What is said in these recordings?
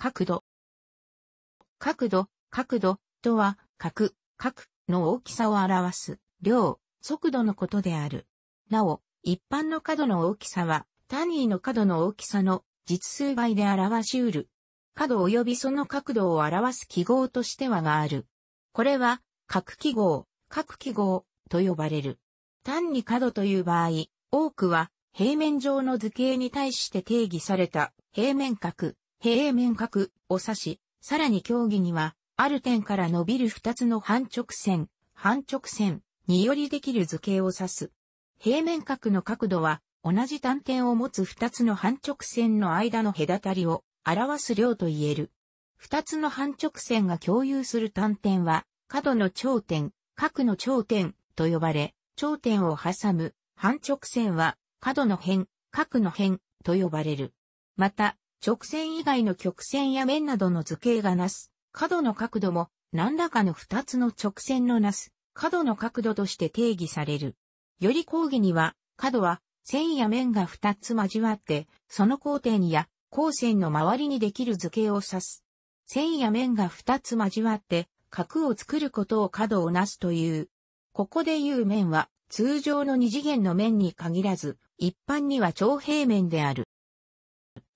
角度。角度、角度とは、角、角の大きさを表す、量、速度のことである。なお、一般の角の大きさは、単位の角の大きさの実数倍で表しうる。角及びその角度を表す記号としてはがある。これは、角記号、角記号と呼ばれる。単に角という場合、多くは平面上の図形に対して定義された平面角、平面角を指し、さらに競技には、ある点から伸びる二つの半直線、半直線によりできる図形を指す。平面角の角度は、同じ単点を持つ二つの半直線の間の隔たりを表す量と言える。二つの半直線が共有する単点は、角の頂点、角の頂点と呼ばれ、頂点を挟む半直線は角の辺、角の辺と呼ばれる。また、直線以外の曲線や面などの図形がなす、角の角度も何らかの二つの直線のなす、角の角度として定義される。より講義には、角は線や面が二つ交わって、その交点や交線の周りにできる図形を指す。線や面が二つ交わって、角を作ることを角をなすという。ここで言う面は、通常の二次元の面に限らず、一般には長平面である。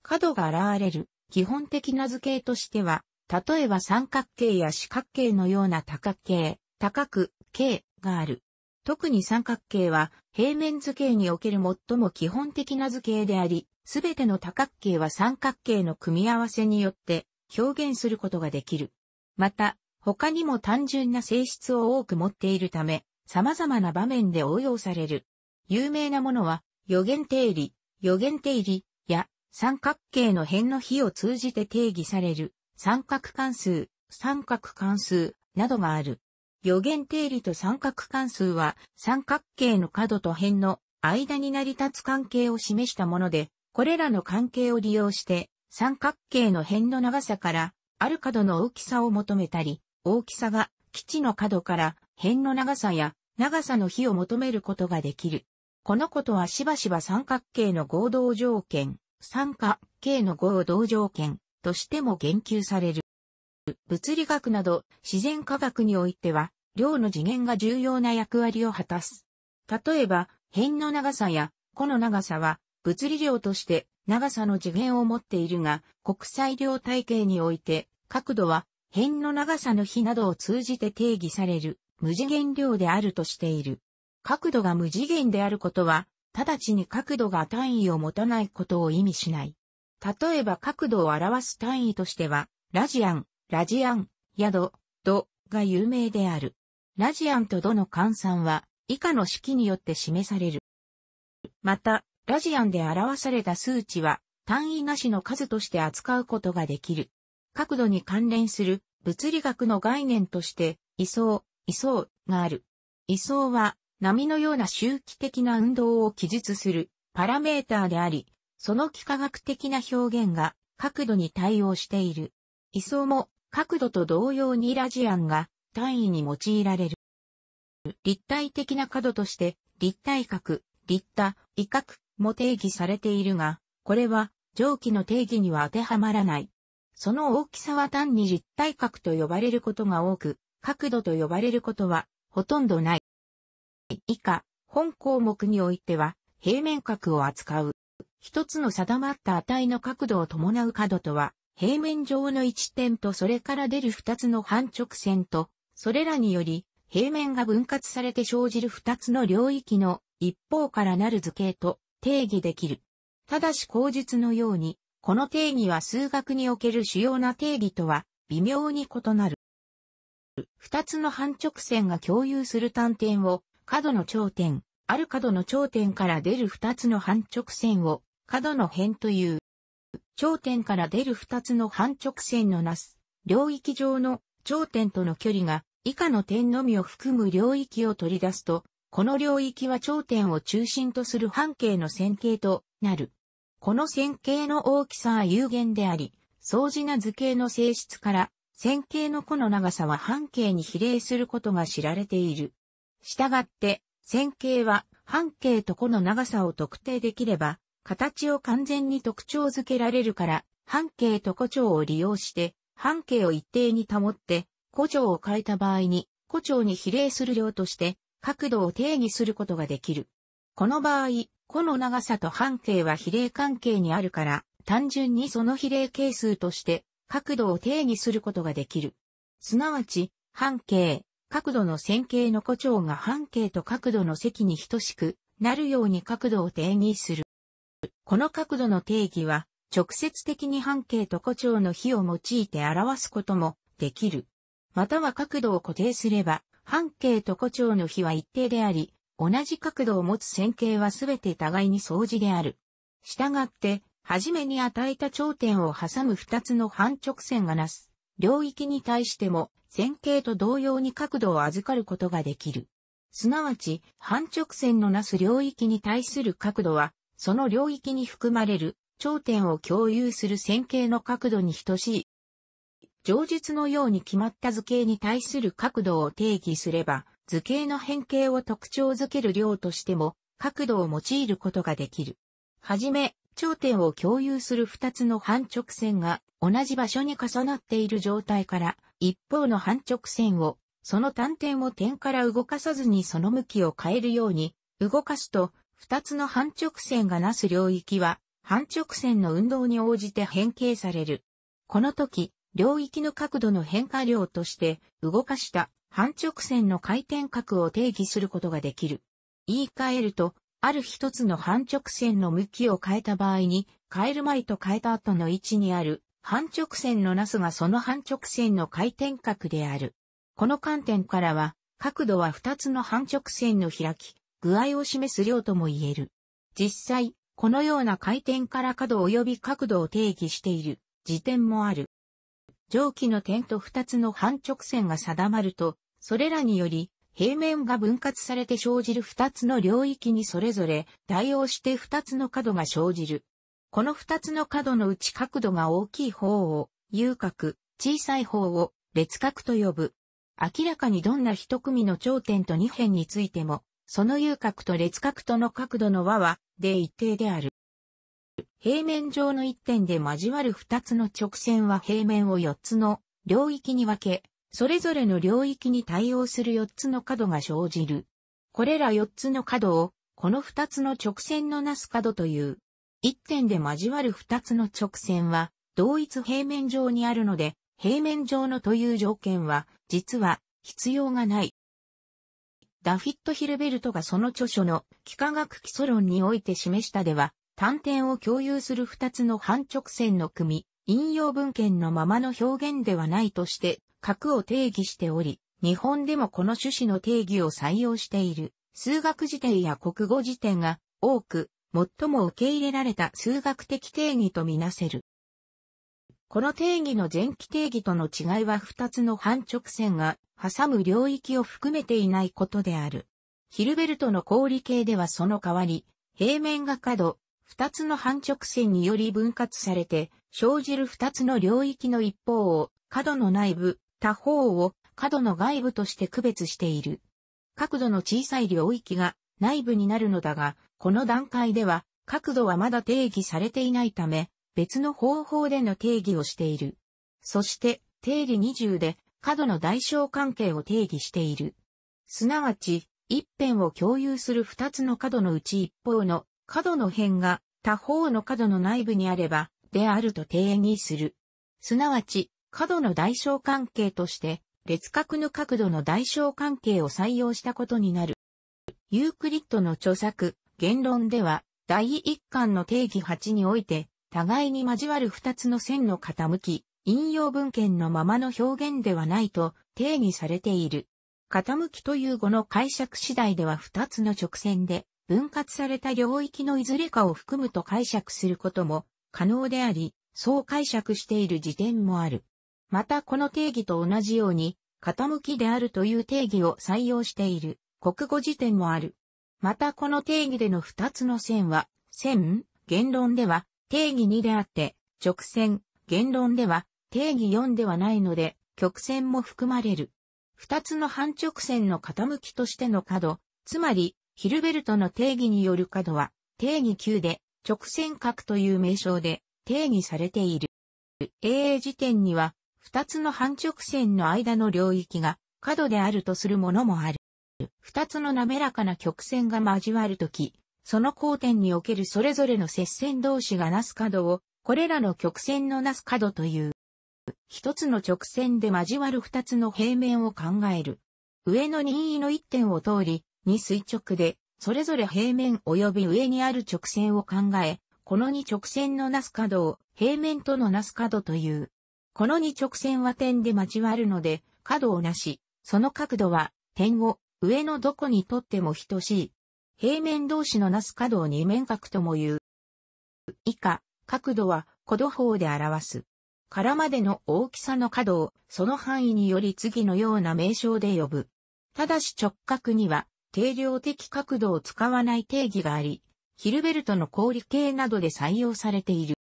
角が現れる基本的な図形としては、例えば三角形や四角形のような多角形、多角形がある。特に三角形は平面図形における最も基本的な図形であり、すべての多角形は三角形の組み合わせによって表現することができる。また、他にも単純な性質を多く持っているため、様々な場面で応用される。有名なものは、予言定理、予言定理や三角形の辺の比を通じて定義される三角関数、三角関数などがある。予言定理と三角関数は三角形の角と辺の間に成り立つ関係を示したもので、これらの関係を利用して三角形の辺の長さからある角の大きさを求めたり、大きさが基地の角から辺の長さや長さの比を求めることができる。このことはしばしば三角形の合同条件、酸化、系の合同条件としても言及される。物理学など自然科学においては、量の次元が重要な役割を果たす。例えば、辺の長さや弧の長さは、物理量として長さの次元を持っているが、国際量体系において、角度は辺の長さの比などを通じて定義される無次元量であるとしている。角度が無次元であることは、直ちに角度が単位を持たないことを意味しない。例えば角度を表す単位としては、ラジアン、ラジアン、ヤド、ドが有名である。ラジアンとドの換算は、以下の式によって示される。また、ラジアンで表された数値は、単位なしの数として扱うことができる。角度に関連する物理学の概念として、位相、位相がある。位相は、波のような周期的な運動を記述するパラメーターであり、その幾何学的な表現が角度に対応している。位相も角度と同様にラジアンが単位に用いられる。立体的な角として立体角、立体、威角も定義されているが、これは上記の定義には当てはまらない。その大きさは単に立体角と呼ばれることが多く、角度と呼ばれることはほとんどない。以下、本項目においては、平面角を扱う。一つの定まった値の角度を伴う角とは、平面上の一点とそれから出る二つの半直線と、それらにより、平面が分割されて生じる二つの領域の一方からなる図形と定義できる。ただし口述のように、この定義は数学における主要な定義とは微妙に異なる。二つの半直線が共有する端点を角の頂点、ある角の頂点から出る二つの半直線を、角の辺という。頂点から出る二つの半直線のなす、領域上の頂点との距離が、以下の点のみを含む領域を取り出すと、この領域は頂点を中心とする半径の線形となる。この線形の大きさは有限であり、相似な図形の性質から、線形の弧の長さは半径に比例することが知られている。したがって、線形は半径と弧の長さを特定できれば、形を完全に特徴づけられるから、半径と弧長を利用して、半径を一定に保って、弧長を変えた場合に、弧長に比例する量として、角度を定義することができる。この場合、弧の長さと半径は比例関係にあるから、単純にその比例係数として、角度を定義することができる。すなわち、半径、角度の線形の弧長が半径と角度の積に等しくなるように角度を定義する。この角度の定義は、直接的に半径と弧長の比を用いて表すこともできる。または角度を固定すれば、半径と弧長の比は一定であり、同じ角度を持つ線形はすべて互いに相似である。したがって、はじめに与えた頂点を挟む二つの半直線がなす領域に対しても線形と同様に角度を預かることができる。すなわち、半直線のなす領域に対する角度は、その領域に含まれる頂点を共有する線形の角度に等しい。上述のように決まった図形に対する角度を定義すれば、図形の変形を特徴づける量としても、角度を用いることができる。はじめ、頂点を共有する2つの半直線が同じ場所に重なっている状態から、一方の半直線を、その端点を点から動かさずにその向きを変えるように、動かすと、2つの半直線がなす領域は、半直線の運動に応じて変形される。この時、領域の角度の変化量として、動かした半直線の回転角を定義することができる。言い換えると、ある一つの半直線の向きを変えた場合に、変える前と変えた後の位置にある半直線のナスがその半直線の回転角である。この観点からは、角度は2つの半直線の開き、具合を示す量とも言える。実際、このような回転から角及び角度を定義している時点もある。上記の点と2つの半直線が定まると、それらにより平面が分割されて生じる二つの領域にそれぞれ対応して二つの角が生じる。この二つの角のうち角度が大きい方を遊角、小さい方を列角と呼ぶ。明らかにどんな一組の頂点と二辺についても、その遊角と列角との角度の和は、で一定である。平面上の一点で交わる二つの直線は平面を四つの領域に分け、それぞれの領域に対応する4つの角が生じる。これら4つの角を、この2つの直線のなす角という。1点で交わる2つの直線は、同一平面上にあるので、平面上のという条件は、実は、必要がない。ダフィット・ヒルベルトがその著書の幾何学基礎論において示したでは、単点を共有する2つの半直線の組、引用文献のままの表現ではないとして、核を定義しており、日本でもこの趣旨の定義を採用している。数学辞典や国語辞典が多く、最も受け入れられた数学的定義とみなせる。この定義の前期定義との違いは2つの半直線が挟む領域を含めていないことである。ヒルベルトの公理系ではその代わり、平面が角、2つの半直線により分割されて、生じる2つの領域の一方を角の内部、他方を角の外部として区別している。角度の小さい領域が内部になるのだが、この段階では角度はまだ定義されていないため、別の方法での定義をしている。そして定理20で角の代償関係を定義している。すなわち、一辺を共有する二つの角のうち一方の角の辺が他方の角の内部にあれば、であると定義する。すなわち、角の大小関係として、列角の角度の大小関係を採用したことになる。ユークリッドの著作、言論では、第一巻の定義8において、互いに交わる二つの線の傾き、引用文献のままの表現ではないと定義されている。傾きという語の解釈次第では二つの直線で分割された領域のいずれかを含むと解釈することも可能であり、そう解釈している時点もある。またこの定義と同じように、傾きであるという定義を採用している国語辞典もある。またこの定義での二つの線は、線、言論では定義2であって、直線、言論では定義4ではないので、曲線も含まれる。二つの半直線の傾きとしての角、つまり、ヒルベルトの定義による角は、定義9で、直線角という名称で定義されている。AA 辞典には、二つの半直線の間の領域が角であるとするものもある。二つの滑らかな曲線が交わるとき、その交点におけるそれぞれの接線同士がなす角を、これらの曲線のなす角という。一つの直線で交わる二つの平面を考える。上の任意の一点を通り、二垂直で、それぞれ平面及び上にある直線を考え、この二直線のなす角を平面とのなす角という。この二直線は点で交わるので、角をなし、その角度は、点を、上のどこにとっても等しい。平面同士のなす角を二面角とも言う。以下、角度は、弧度法で表す。からまでの大きさの角を、その範囲により次のような名称で呼ぶ。ただし直角には、定量的角度を使わない定義があり、ヒルベルトの氷系などで採用されている。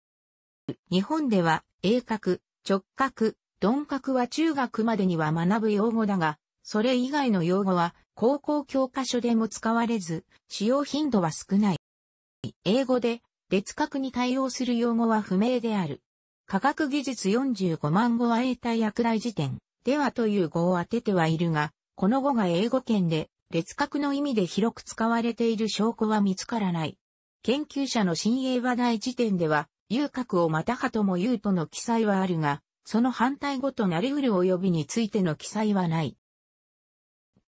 日本では、鋭角、直角、鈍角は中学までには学ぶ用語だが、それ以外の用語は高校教科書でも使われず、使用頻度は少ない。英語で、劣角に対応する用語は不明である。科学技術45万語は英体薬大辞典、ではという語を当ててはいるが、この語が英語圏で、劣角の意味で広く使われている証拠は見つからない。研究者の新英和大辞典では、遊郭をまたはとも言うとの記載はあるが、その反対語となりうる及びについての記載はない。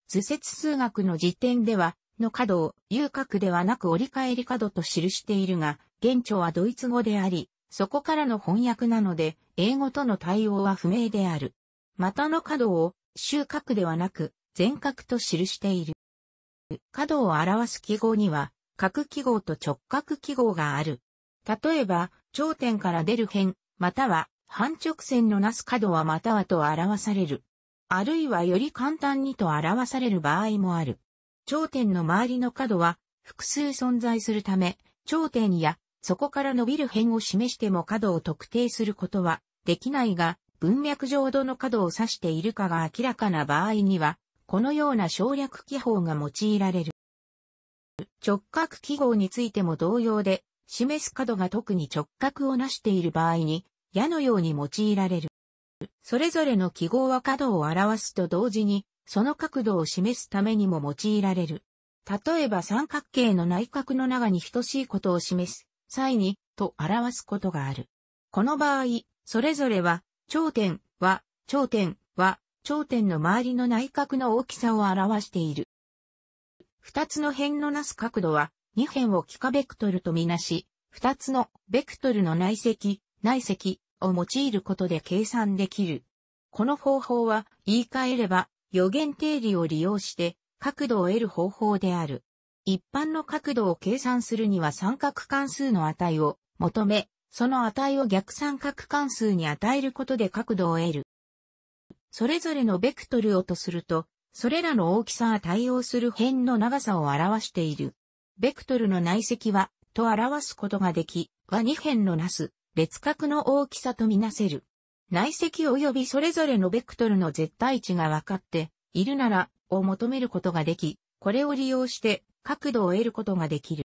図説数学の時点では、の角を遊郭ではなく折り返り角と記しているが、現著はドイツ語であり、そこからの翻訳なので、英語との対応は不明である。またの角を収穫ではなく、全角と記している。角を表す記号には、角記号と直角記号がある。例えば、頂点から出る辺、または半直線のなす角はまたはと表される。あるいはより簡単にと表される場合もある。頂点の周りの角は複数存在するため、頂点やそこから伸びる辺を示しても角を特定することはできないが、文脈上どの角を指しているかが明らかな場合には、このような省略記法が用いられる。直角記号についても同様で、示す角が特に直角をなしている場合に、矢のように用いられる。それぞれの記号は角を表すと同時に、その角度を示すためにも用いられる。例えば三角形の内角の長に等しいことを示す際に、と表すことがある。この場合、それぞれは、頂点は、頂点は、頂点の周りの内角の大きさを表している。二つの辺のなす角度は、2辺を幾何ベクトルとみなし、2つのベクトルの内積、内積を用いることで計算できる。この方法は言い換えれば予言定理を利用して角度を得る方法である。一般の角度を計算するには三角関数の値を求め、その値を逆三角関数に与えることで角度を得る。それぞれのベクトルをとすると、それらの大きさが対応する辺の長さを表している。ベクトルの内積は、と表すことができ、は2辺のなす、別角の大きさとみなせる。内積及びそれぞれのベクトルの絶対値が分かっているならを求めることができ、これを利用して角度を得ることができる。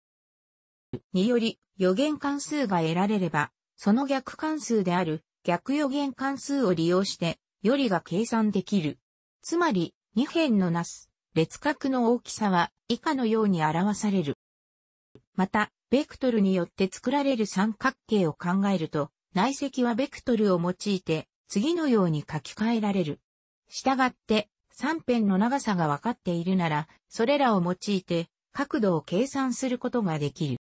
により、予言関数が得られれば、その逆関数である逆予言関数を利用して、よりが計算できる。つまり、2辺のなす列角の大きさは以下のように表される。また、ベクトルによって作られる三角形を考えると、内積はベクトルを用いて、次のように書き換えられる。したがって、三辺の長さが分かっているなら、それらを用いて、角度を計算することができる。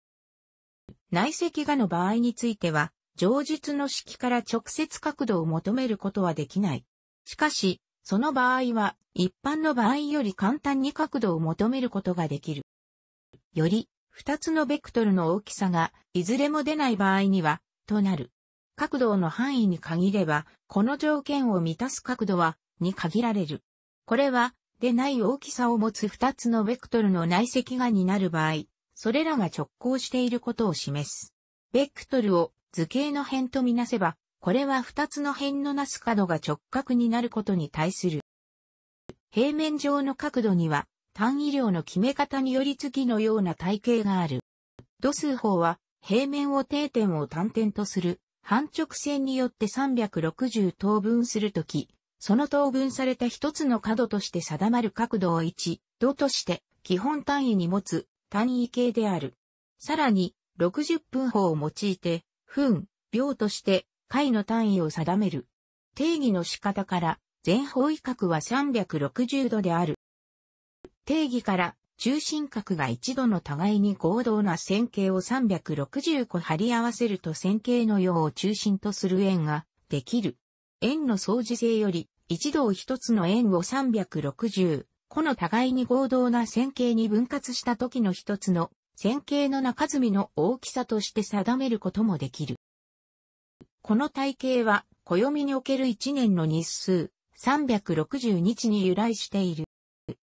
内積がの場合については、上述の式から直接角度を求めることはできない。しかし、その場合は、一般の場合より簡単に角度を求めることができる。より、二つのベクトルの大きさが、いずれも出ない場合には、となる。角度の範囲に限れば、この条件を満たす角度は、に限られる。これは、でない大きさを持つ二つのベクトルの内積がになる場合、それらが直行していることを示す。ベクトルを図形の辺とみなせば、これは二つの辺のなす角が直角になることに対する。平面上の角度には単位量の決め方により次のような体系がある。度数法は平面を定点を単点とする半直線によって360等分するとき、その等分された一つの角として定まる角度を1度として基本単位に持つ単位形である。さらに60分法を用いて分、秒として回の単位を定める。定義の仕方から、全方位角は360度である。定義から中心角が一度の互いに合同な線形を360個貼り合わせると線形のようを中心とする円ができる。円の相似性より一度を一つの円を360個の互いに合同な線形に分割した時の一つの線形の中積みの大きさとして定めることもできる。この体系は、暦における1年の日数、360日に由来している。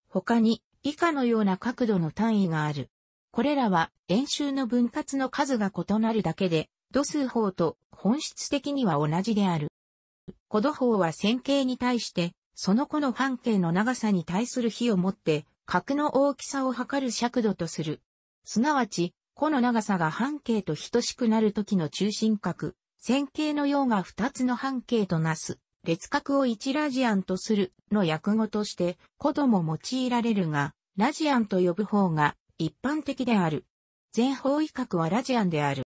他に、以下のような角度の単位がある。これらは、演習の分割の数が異なるだけで、度数法と本質的には同じである。古度法は線形に対して、その子の半径の長さに対する比をもって、角の大きさを測る尺度とする。すなわち、弧の長さが半径と等しくなる時の中心角、線形のようが二つの半径となす、列角を1ラジアンとするの訳語として、古度も用いられるが、ラジアンと呼ぶ方が一般的である。全方位角はラジアンである。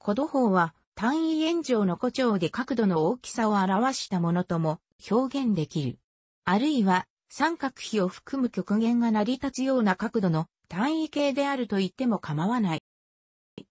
古度法は単位円上の弧張で角度の大きさを表したものとも表現できる。あるいは三角比を含む極限が成り立つような角度の単位形であると言っても構わない。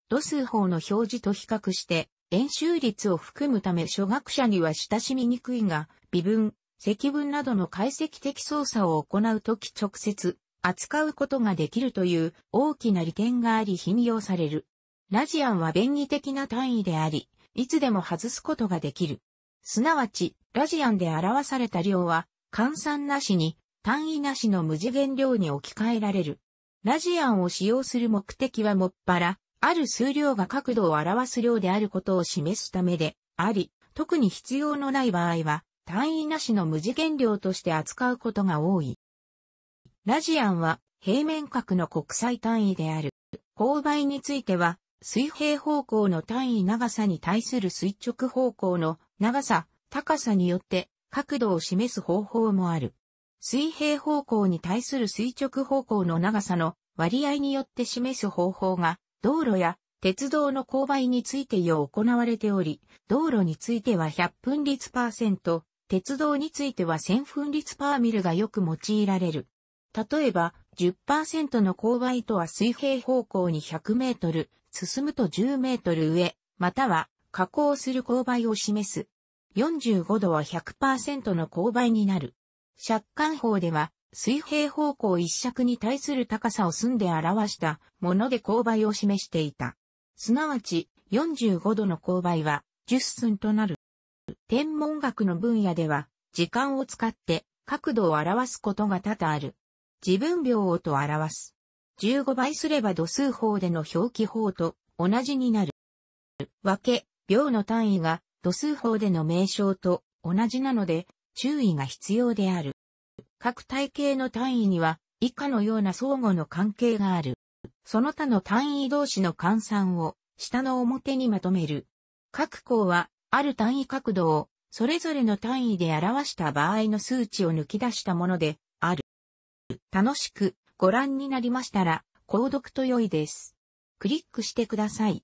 度数法の表示と比較して円周率を含むため初学者には親しみにくいが、微分、積分などの解析的操作を行うとき直接扱うことができるという大きな利点があり頻用される。ラジアンは便宜的な単位であり、いつでも外すことができる。すなわち、ラジアンで表された量は、換算なしに、単位なしの無次元量に置き換えられる。ラジアンを使用する目的はもっぱら、ある数量が角度を表す量であることを示すためであり、特に必要のない場合は、単位なしの無次元量として扱うことが多い。ラジアンは平面角の国際単位である。勾配については、水平方向の単位長さに対する垂直方向の長さ、高さによって角度を示す方法もある。水平方向に対する垂直方向の長さの割合によって示す方法が道路や鉄道の勾配についてよう行われており、道路については100分率パーセント、鉄道については1000分率パーミルがよく用いられる。例えば、10%の勾配とは水平方向に100メートル、進むと10メートル上、または加工する勾配を示す。45度は100%の勾配になる。借款法では水平方向一尺に対する高さを寸で表したもので勾配を示していた。すなわち、45度の勾配は10寸となる。天文学の分野では、時間を使って角度を表すことが多々ある。自分秒をと表す。15倍すれば度数法での表記法と同じになる。分け、秒の単位が度数法での名称と同じなので注意が必要である。各体系の単位には以下のような相互の関係がある。その他の単位同士の換算を下の表にまとめる。各項はある単位角度をそれぞれの単位で表した場合の数値を抜き出したものである。楽しくご覧になりましたら購読と良いです。クリックしてください。